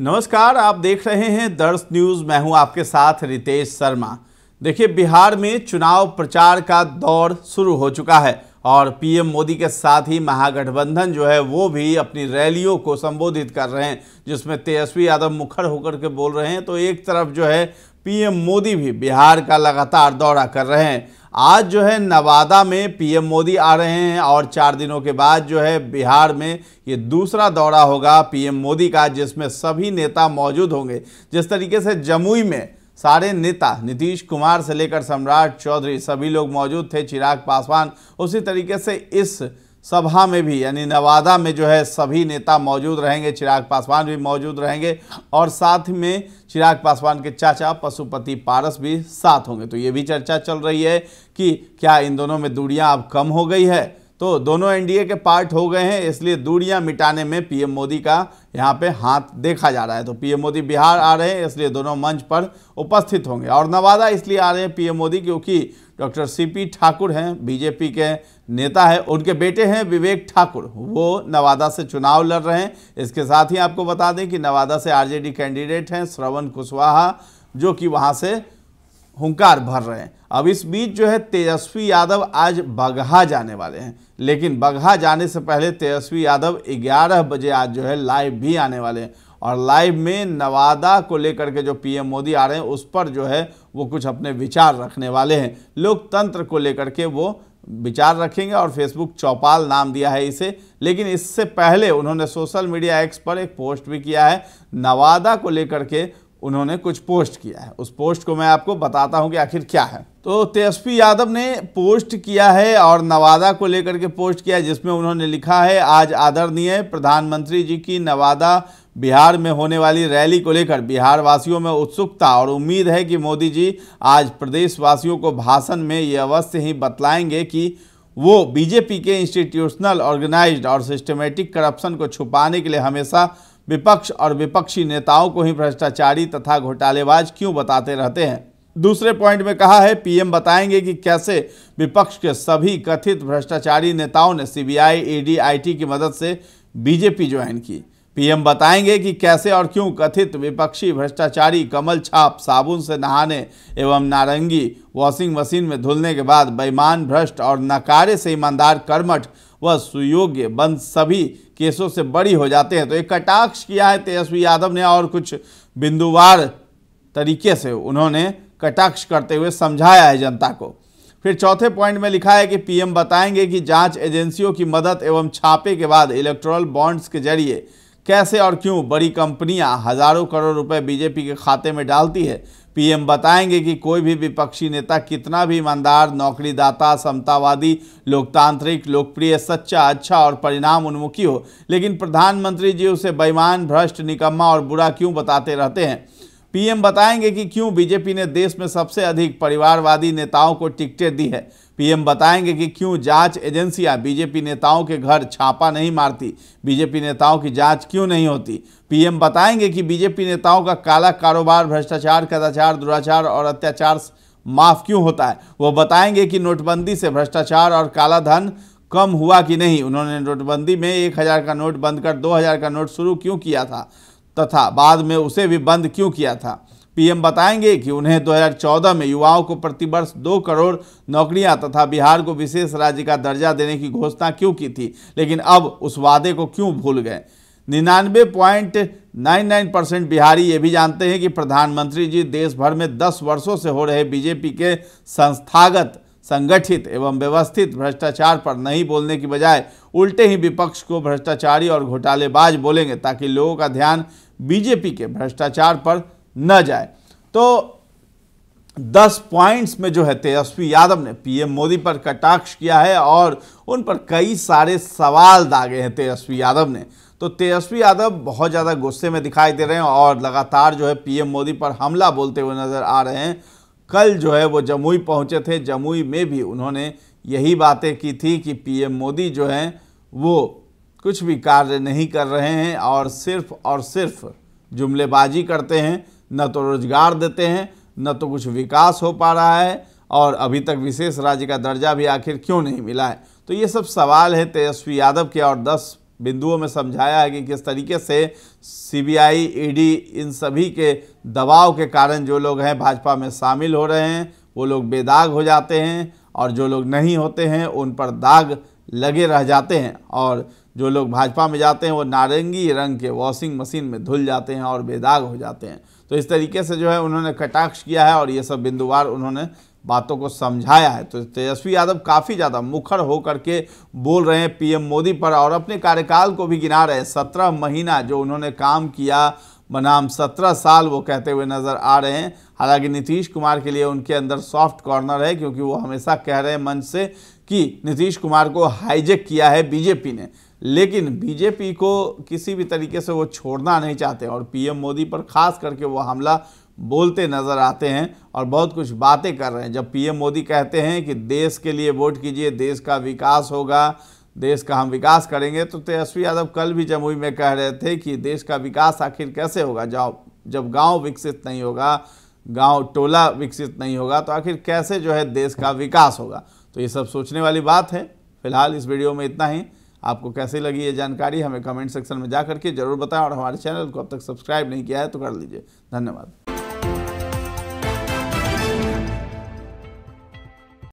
नमस्कार आप देख रहे हैं दर्श न्यूज मैं हूं आपके साथ रितेश शर्मा देखिए बिहार में चुनाव प्रचार का दौर शुरू हो चुका है और पीएम मोदी के साथ ही महागठबंधन जो है वो भी अपनी रैलियों को संबोधित कर रहे हैं जिसमें तेजस्वी यादव मुखर होकर के बोल रहे हैं तो एक तरफ जो है पीएम मोदी भी बिहार का लगातार दौरा कर रहे हैं आज जो है नवादा में पीएम मोदी आ रहे हैं और चार दिनों के बाद जो है बिहार में ये दूसरा दौरा होगा पीएम मोदी का जिसमें सभी नेता मौजूद होंगे जिस तरीके से जमुई में सारे नेता नीतीश कुमार से लेकर सम्राट चौधरी सभी लोग मौजूद थे चिराग पासवान उसी तरीके से इस सभा में भी यानी नवादा में जो है सभी नेता मौजूद रहेंगे चिराग पासवान भी मौजूद रहेंगे और साथ में चिराग पासवान के चाचा पशुपति पारस भी साथ होंगे तो ये भी चर्चा चल रही है कि क्या इन दोनों में दूरियां अब कम हो गई है तो दोनों एनडीए के पार्ट हो गए हैं इसलिए दूरियां मिटाने में पीएम मोदी का यहाँ पे हाथ देखा जा रहा है तो पीएम मोदी बिहार आ रहे हैं इसलिए दोनों मंच पर उपस्थित होंगे और नवादा इसलिए आ रहे हैं पीएम मोदी क्योंकि डॉक्टर सीपी ठाकुर हैं बीजेपी के नेता हैं उनके बेटे हैं विवेक ठाकुर वो नवादा से चुनाव लड़ रहे हैं इसके साथ ही आपको बता दें कि नवादा से आर कैंडिडेट हैं श्रवण कुशवाहा जो कि वहाँ से हुंकार भर रहे हैं अब इस बीच जो है तेजस्वी यादव आज बगहा जाने वाले हैं लेकिन बगहा जाने से पहले तेजस्वी यादव 11 बजे आज जो है लाइव भी आने वाले हैं और लाइव में नवादा को लेकर के जो पीएम मोदी आ रहे हैं उस पर जो है वो कुछ अपने विचार रखने वाले हैं लोकतंत्र को लेकर के वो विचार रखेंगे और फेसबुक चौपाल नाम दिया है इसे लेकिन इससे पहले उन्होंने सोशल मीडिया एक्स पर एक पोस्ट भी किया है नवादा को लेकर के उन्होंने कुछ पोस्ट किया है उस पोस्ट को मैं आपको बताता हूं कि आखिर क्या है तो तेजस्वी यादव ने पोस्ट किया है और नवादा को लेकर के पोस्ट किया है जिसमें उन्होंने लिखा है आज आदरणीय प्रधानमंत्री जी की नवादा बिहार में होने वाली रैली को लेकर बिहार वासियों में उत्सुकता और उम्मीद है कि मोदी जी आज प्रदेशवासियों को भाषण में ये अवश्य ही बतलाएंगे कि वो बीजेपी के इंस्टीट्यूशनल ऑर्गेनाइज्ड और सिस्टमेटिक करप्शन को छुपाने के लिए हमेशा विपक्ष और विपक्षी नेताओं को ही भ्रष्टाचारी तथा घोटालेबाज क्यों बताते रहते हैं दूसरे पॉइंट में कहा है पीएम बताएंगे कि कैसे विपक्ष के सभी कथित भ्रष्टाचारी नेताओं ने सीबीआई ईडी की मदद से बीजेपी ज्वाइन की पीएम बताएंगे कि कैसे और क्यों कथित विपक्षी भ्रष्टाचारी कमल छाप साबुन से नहाने एवं नारंगी वॉशिंग मशीन में धुलने के बाद बेईमान भ्रष्ट और नकारे से ईमानदार कर्मठ व सुयोग्य बंद सभी केसों से बड़ी हो जाते हैं तो एक कटाक्ष किया है तेजस्वी यादव ने और कुछ बिंदुवार तरीके से उन्होंने कटाक्ष करते हुए समझाया है जनता को फिर चौथे पॉइंट में लिखा है कि पीएम बताएंगे कि जांच एजेंसियों की मदद एवं छापे के बाद इलेक्ट्रल बॉन्ड्स के जरिए कैसे और क्यों बड़ी कंपनियां हजारों करोड़ रुपए बीजेपी के खाते में डालती है पीएम बताएंगे कि कोई भी विपक्षी नेता कितना भी ईमानदार नौकरीदाता समतावादी लोकतांत्रिक लोकप्रिय सच्चा अच्छा और परिणाम उन्मुखी हो लेकिन प्रधानमंत्री जी उसे बेईमान भ्रष्ट निकम्मा और बुरा क्यों बताते रहते हैं पीएम बताएंगे कि क्यों बीजेपी ने देश में सबसे अधिक परिवारवादी नेताओं को टिकटें दी है पीएम बताएंगे कि क्यों जांच एजेंसियां बीजेपी नेताओं के घर छापा नहीं मारती बीजेपी नेताओं की जांच क्यों नहीं होती पीएम बताएंगे कि बीजेपी नेताओं का काला कारोबार भ्रष्टाचार कदाचार दुराचार और अत्याचार माफ क्यों होता है वो बताएंगे कि नोटबंदी से भ्रष्टाचार और काला धन कम हुआ कि नहीं उन्होंने नोटबंदी में एक हज़ार का नोट बंद कर दो हज़ार का नोट शुरू क्यों किया था तथा बाद में उसे भी बंद क्यों किया था पीएम बताएंगे कि उन्हें 2014 में युवाओं को प्रतिवर्ष दो करोड़ नौकरियां तथा बिहार को विशेष राज्य का दर्जा देने की घोषणा क्यों की थी लेकिन अब उस वादे को क्यों भूल गए निन्यानवे point nine nine percent Bihari ये भी जानते हैं कि प्रधानमंत्री जी देश भर में दस वर्षों से हो रहे बीजेपी के संस्थागत संगठित एवं व्यवस्थित भ्रष्टाचार पर नहीं बोलने की बजाय उल्टे ही विपक्ष को भ्रष्टाचारी और घोटालेबाज बोलेंगे ताकि लोगों का ध्यान बीजेपी के भ्रष्टाचार पर न जाए तो 10 पॉइंट्स में जो है तेजस्वी यादव ने पीएम मोदी पर कटाक्ष किया है और उन पर कई सारे सवाल दागे हैं तेजस्वी यादव ने तो तेजस्वी यादव बहुत ज़्यादा गुस्से में दिखाई दे रहे हैं और लगातार जो है पीएम मोदी पर हमला बोलते हुए नज़र आ रहे हैं कल जो है वो जमुई पहुंचे थे जमुई में भी उन्होंने यही बातें की थी कि पीएम मोदी जो हैं वो कुछ भी कार्य नहीं कर रहे हैं और सिर्फ और सिर्फ जुमलेबाजी करते हैं न तो रोजगार देते हैं न तो कुछ विकास हो पा रहा है और अभी तक विशेष राज्य का दर्जा भी आखिर क्यों नहीं मिला है तो ये सब सवाल है तेजस्वी यादव के और दस बिंदुओं में समझाया है कि किस तरीके से सीबीआई, ईडी इन सभी के दबाव के कारण जो लोग हैं भाजपा में शामिल हो रहे हैं वो लोग बेदाग हो जाते हैं और जो लोग नहीं होते हैं उन पर दाग लगे रह जाते हैं और जो लोग भाजपा में जाते हैं वो नारंगी रंग के वॉशिंग मशीन में धुल जाते हैं और बेदाग हो जाते हैं तो इस तरीके से जो है उन्होंने कटाक्ष किया है और ये सब बिंदुवार उन्होंने बातों को समझाया है तो तेजस्वी यादव काफ़ी ज़्यादा मुखर होकर के बोल रहे हैं पीएम मोदी पर और अपने कार्यकाल को भी गिना रहे हैं सत्रह महीना जो उन्होंने काम किया बनाम सत्रह साल वो कहते हुए नज़र आ रहे हैं हालांकि नीतीश कुमार के लिए उनके अंदर सॉफ्ट कॉर्नर है क्योंकि वो हमेशा कह रहे हैं मंच से कि नीतीश कुमार को हाईजेक किया है बीजेपी ने लेकिन बीजेपी को किसी भी तरीके से वो छोड़ना नहीं चाहते और पीएम मोदी पर खास करके वो हमला बोलते नज़र आते हैं और बहुत कुछ बातें कर रहे हैं जब पीएम मोदी कहते हैं कि देश के लिए वोट कीजिए देश का विकास होगा देश का हम विकास करेंगे तो तेजस्वी यादव कल भी जमुई में कह रहे थे कि देश का विकास आखिर कैसे होगा जब जब गांव विकसित नहीं होगा गांव टोला विकसित नहीं होगा तो आखिर कैसे जो है देश का विकास होगा तो ये सब सोचने वाली बात है फिलहाल इस वीडियो में इतना ही आपको कैसी लगी ये जानकारी हमें कमेंट सेक्शन में जा करके जरूर बताएं और हमारे चैनल को अब तक सब्सक्राइब नहीं किया है तो कर लीजिए धन्यवाद